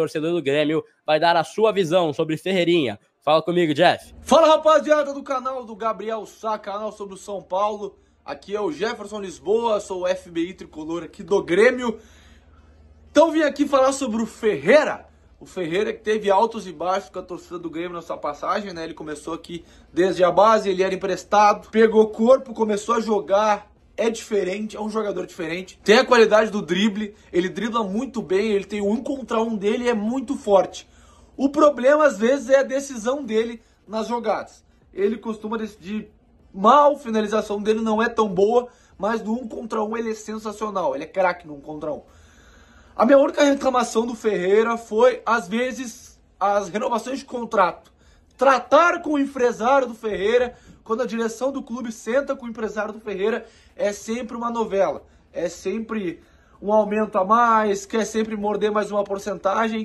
torcedor do Grêmio, vai dar a sua visão sobre Ferreirinha. Fala comigo, Jeff. Fala, rapaziada do canal do Gabriel Sá, canal sobre o São Paulo. Aqui é o Jefferson Lisboa, sou o FBI tricolor aqui do Grêmio. Então vim aqui falar sobre o Ferreira. O Ferreira que teve altos e baixos com a torcida do Grêmio na sua passagem, né? Ele começou aqui desde a base, ele era emprestado, pegou corpo, começou a jogar, é diferente, é um jogador diferente. Tem a qualidade do drible, ele dribla muito bem, ele tem o um contra um dele é muito forte. O problema às vezes é a decisão dele nas jogadas. Ele costuma decidir mal, finalização dele não é tão boa, mas no um contra um ele é sensacional, ele é craque no um contra um. A minha única reclamação do Ferreira foi às vezes as renovações de contrato tratar com o empresário do Ferreira, quando a direção do clube senta com o empresário do Ferreira, é sempre uma novela. É sempre um aumento a mais, quer sempre morder mais uma porcentagem.